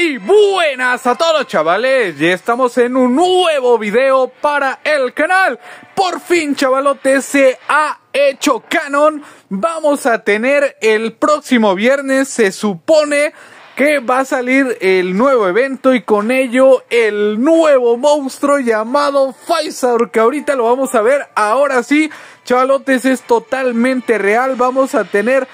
Y buenas a todos chavales, ya estamos en un nuevo video para el canal Por fin chavalotes, se ha hecho canon Vamos a tener el próximo viernes, se supone que va a salir el nuevo evento y con ello el nuevo monstruo llamado Pfizer que ahorita lo vamos a ver ahora sí chavalotes es totalmente real vamos a tener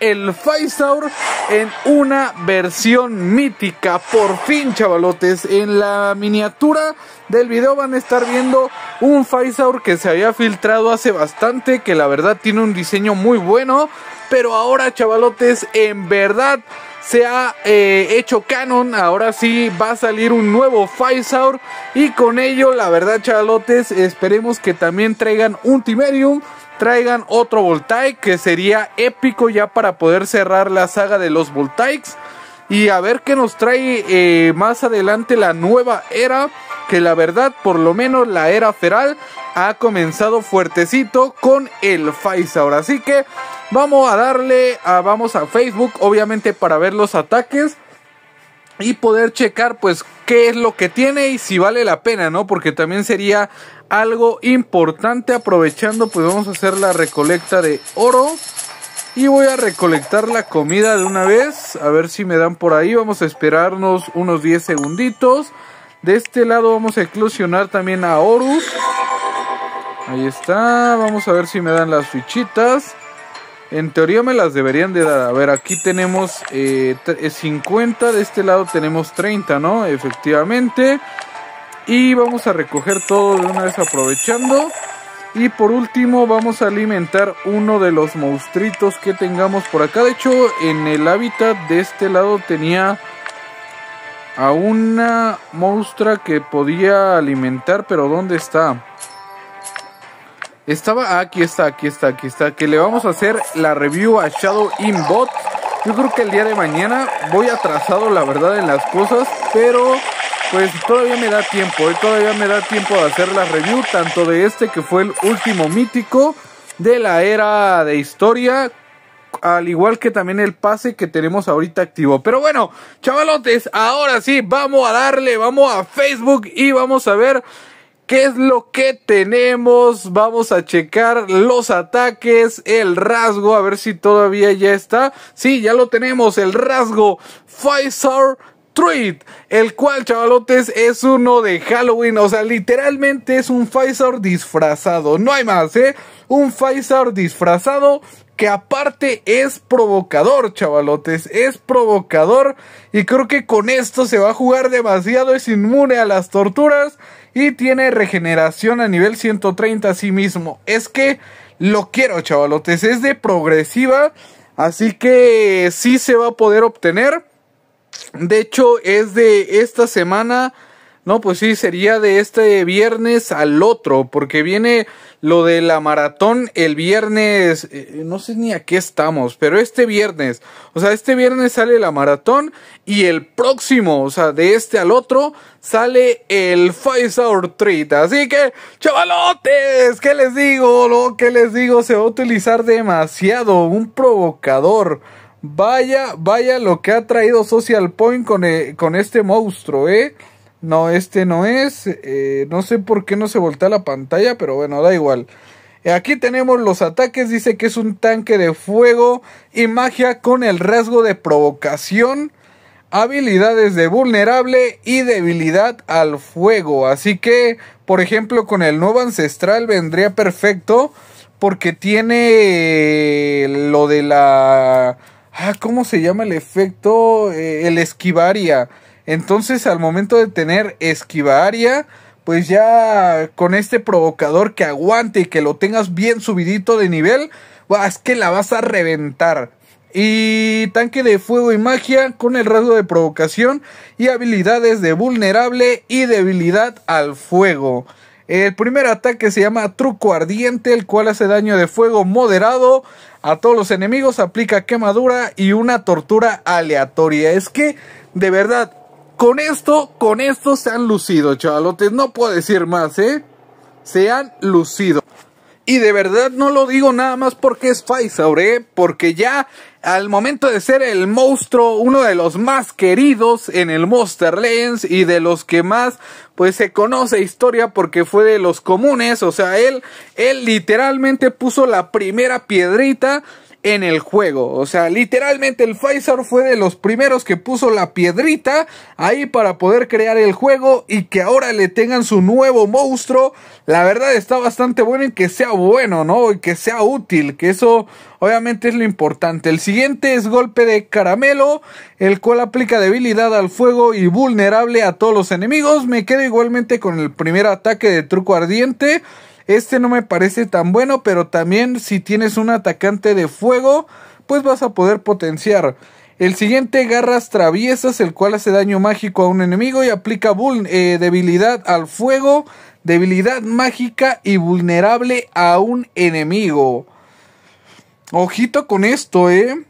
el Faisaur en una versión mítica. Por fin, chavalotes, en la miniatura del video van a estar viendo un Faisaur que se había filtrado hace bastante, que la verdad tiene un diseño muy bueno, pero ahora, chavalotes, en verdad se ha eh, hecho canon. Ahora sí va a salir un nuevo Faisaur. Y con ello, la verdad, chavalotes, esperemos que también traigan un Timerium traigan otro Voltaic que sería épico ya para poder cerrar la saga de los Voltaics. Y a ver qué nos trae eh, más adelante la nueva era. Que la verdad, por lo menos la era feral ha comenzado fuertecito con el Ahora Así que vamos a darle vamos a Facebook, obviamente, para ver los ataques y poder checar pues qué es lo que tiene y si vale la pena, ¿no? Porque también sería algo importante aprovechando pues vamos a hacer la recolecta de oro y voy a recolectar la comida de una vez, a ver si me dan por ahí, vamos a esperarnos unos 10 segunditos. De este lado vamos a eclosionar también a Horus. Ahí está, vamos a ver si me dan las fichitas. En teoría me las deberían de dar. A ver, aquí tenemos 50, eh, eh, de este lado tenemos 30, ¿no? Efectivamente. Y vamos a recoger todo de una vez aprovechando. Y por último vamos a alimentar uno de los monstruitos que tengamos por acá. De hecho, en el hábitat de este lado tenía a una monstrua que podía alimentar, pero ¿dónde está? Estaba, ah, aquí está, aquí está, aquí está. Que le vamos a hacer la review a Shadow Inbot. Yo creo que el día de mañana voy atrasado, la verdad, en las cosas. Pero, pues todavía me da tiempo. Eh, todavía me da tiempo de hacer la review. Tanto de este que fue el último mítico de la era de historia. Al igual que también el pase que tenemos ahorita activo. Pero bueno, chavalotes, ahora sí, vamos a darle, vamos a Facebook y vamos a ver ¿Qué es lo que tenemos? Vamos a checar los ataques, el rasgo, a ver si todavía ya está. Sí, ya lo tenemos, el rasgo Pfizer Treat, el cual, chavalotes, es uno de Halloween. O sea, literalmente es un Pfizer disfrazado. No hay más, ¿eh? Un Pfizer disfrazado que aparte es provocador, chavalotes, es provocador y creo que con esto se va a jugar demasiado, es inmune a las torturas y tiene regeneración a nivel 130 a sí mismo. Es que lo quiero, chavalotes. Es de progresiva. Así que sí se va a poder obtener. De hecho, es de esta semana. No, pues sí, sería de este viernes al otro, porque viene lo de la maratón el viernes, eh, no sé ni a qué estamos, pero este viernes, o sea, este viernes sale la maratón y el próximo, o sea, de este al otro, sale el Five Star Treat. Así que, chavalotes, ¿qué les digo? Lo que les digo se va a utilizar demasiado, un provocador. Vaya, vaya lo que ha traído Social Point con, eh, con este monstruo, ¿eh? No, este no es. Eh, no sé por qué no se voltea la pantalla, pero bueno, da igual. Aquí tenemos los ataques, dice que es un tanque de fuego y magia con el rasgo de provocación, habilidades de vulnerable y debilidad al fuego. Así que, por ejemplo, con el nuevo ancestral vendría perfecto porque tiene eh, lo de la... Ah, ¿Cómo se llama el efecto? Eh, el esquivaria. Entonces, al momento de tener esquivaria, pues ya con este provocador que aguante y que lo tengas bien subidito de nivel, es que la vas a reventar. Y tanque de fuego y magia con el rasgo de provocación y habilidades de vulnerable y debilidad al fuego. El primer ataque se llama Truco Ardiente, el cual hace daño de fuego moderado a todos los enemigos, aplica quemadura y una tortura aleatoria. Es que, de verdad, con esto, con esto se han lucido, chavalotes. No puedo decir más, ¿eh? Se han lucido. Y de verdad no lo digo nada más porque es Pfizer, ¿eh? Porque ya al momento de ser el monstruo, uno de los más queridos en el Monster Lens. y de los que más pues se conoce historia porque fue de los comunes, o sea, él él literalmente puso la primera piedrita en el juego. O sea, literalmente el Pfizer fue de los primeros que puso la piedrita ahí para poder crear el juego y que ahora le tengan su nuevo monstruo. La verdad está bastante bueno y que sea bueno, ¿no? Y que sea útil, que eso obviamente es lo importante. El siguiente es golpe de caramelo, el cual aplica debilidad al fuego y vulnerable a todos los enemigos. Me quedo igualmente con el primer ataque de truco ardiente. Este no me parece tan bueno, pero también si tienes un atacante de fuego, pues vas a poder potenciar. El siguiente, garras traviesas, el cual hace daño mágico a un enemigo y aplica eh, debilidad al fuego, debilidad mágica y vulnerable a un enemigo. Ojito con esto, eh.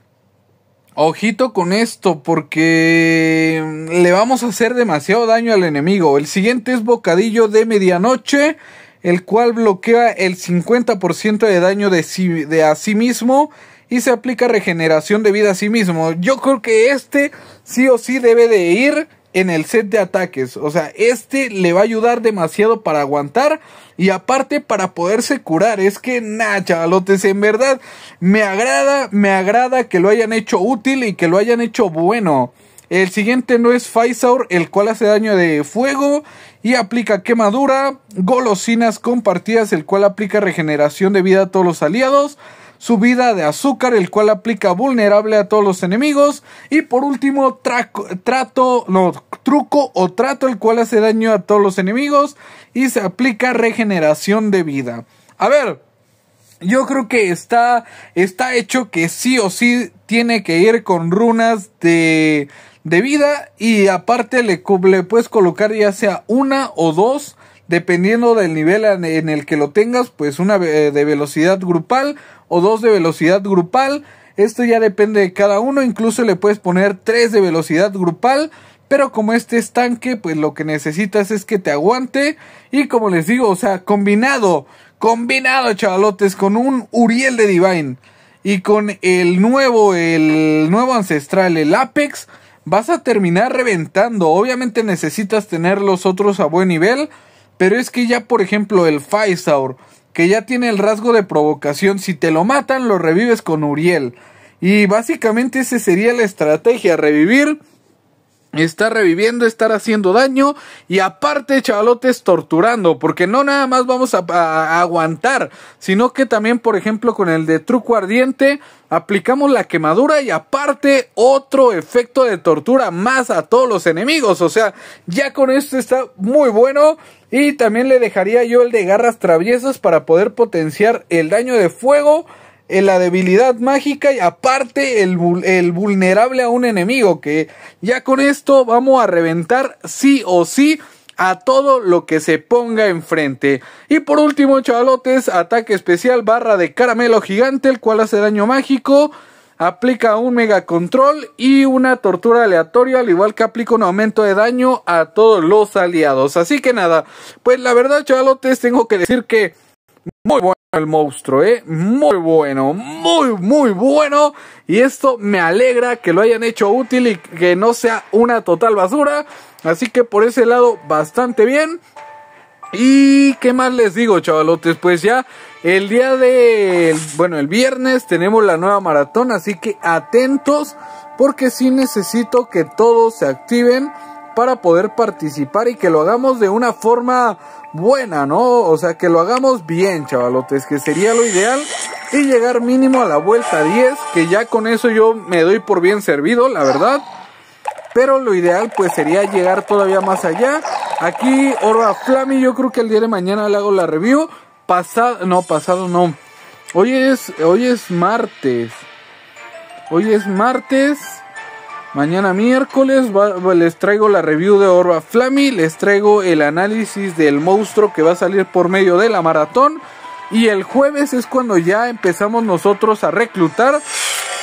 Ojito con esto, porque le vamos a hacer demasiado daño al enemigo. El siguiente es Bocadillo de Medianoche, el cual bloquea el 50% de daño de, sí, de a sí mismo y se aplica regeneración de vida a sí mismo. Yo creo que este sí o sí debe de ir en el set de ataques. O sea, este le va a ayudar demasiado para aguantar y aparte para poderse curar. Es que, nah, chavalotes, en verdad me agrada, me agrada que lo hayan hecho útil y que lo hayan hecho bueno. El siguiente no es Faisaur, el cual hace daño de fuego y aplica quemadura, golosinas compartidas, el cual aplica regeneración de vida a todos los aliados, subida de azúcar, el cual aplica vulnerable a todos los enemigos, y por último trato, no, truco o trato, el cual hace daño a todos los enemigos y se aplica regeneración de vida. A ver, yo creo que está, está hecho que sí o sí tiene que ir con runas de de vida y aparte le, puedes colocar ya sea una o dos dependiendo del nivel en el que lo tengas, pues una eh, de velocidad grupal o dos de velocidad grupal. Esto ya depende de cada uno, incluso le puedes poner tres de velocidad grupal. Pero como este es tanque, pues lo que necesitas es que te aguante. Y como les digo, o sea, combinado, combinado chavalotes con un Uriel de Divine y con el nuevo, el nuevo ancestral, el Apex vas a terminar reventando. Obviamente necesitas tener los otros a buen nivel, pero es que ya, por ejemplo, el Faisaur, que ya tiene el rasgo de provocación, si te lo matan, lo revives con Uriel. Y básicamente esa sería la estrategia, revivir está reviviendo, estar haciendo daño y aparte chavalotes torturando, porque no nada más vamos a, aguantar, sino que también por ejemplo con el de truco ardiente aplicamos la quemadura y aparte otro efecto de tortura más a todos los enemigos, o sea, ya con esto está muy bueno y también le dejaría yo el de garras traviesas para poder potenciar el daño de fuego la debilidad mágica y aparte el, el, vulnerable a un enemigo que ya con esto vamos a reventar sí o sí a todo lo que se ponga enfrente. Y por último, chavalotes, ataque especial barra de caramelo gigante, el cual hace daño mágico. Aplica un mega control y una tortura aleatoria, al igual que aplica un aumento de daño a todos los aliados. Así que nada, pues la verdad, chavalotes, tengo que decir que muy bueno el monstruo, ¿eh? Muy bueno, muy, muy bueno. Y esto me alegra que lo hayan hecho útil y que no sea una total basura. Así que por ese lado, bastante bien. Y qué más les digo, chavalotes, pues ya el día de, bueno, el viernes tenemos la nueva maratón, así que atentos porque sí necesito que todos se activen para poder participar y que lo hagamos de una forma buena, ¿no? O sea, que lo hagamos bien, chavalotes, que sería lo ideal. Y llegar mínimo a la vuelta 10, que ya con eso yo me doy por bien servido, la verdad. Pero lo ideal pues sería llegar todavía más allá. Aquí Orba Flami, yo creo que el día de mañana le hago la review. Pasado, no, pasado no. Hoy es, hoy es martes. Hoy es martes. Mañana miércoles les traigo la review de Orba Flammy, les traigo el análisis del monstruo que va a salir por medio de la maratón. Y el jueves es cuando ya empezamos nosotros a reclutar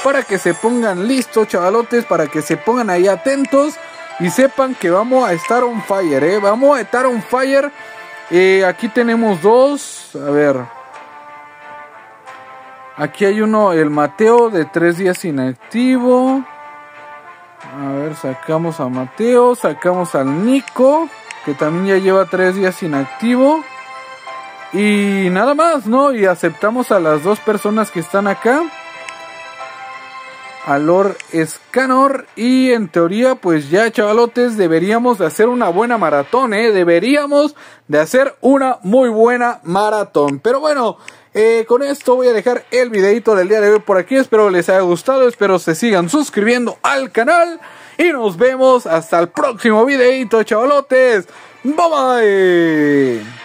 para que se pongan listos, chavalotes, para que se pongan ahí atentos y sepan que vamos a estar on fire, ¿eh? Vamos a estar on fire. Eh, aquí tenemos dos, a ver. Aquí hay uno, el Mateo de tres días inactivo. A ver, sacamos a Mateo, sacamos al Nico, que también ya lleva tres días inactivo. Y nada más, ¿no? Y aceptamos a las dos personas que están acá. Alor Escanor Y en teoría, pues ya, chavalotes, deberíamos de hacer una buena maratón, ¿eh? Deberíamos de hacer una muy buena maratón. Pero bueno, eh, con esto voy a dejar el videito del día de hoy por aquí. Espero les haya gustado, espero se sigan suscribiendo al canal. Y nos vemos hasta el próximo videito, chavalotes. Bye bye.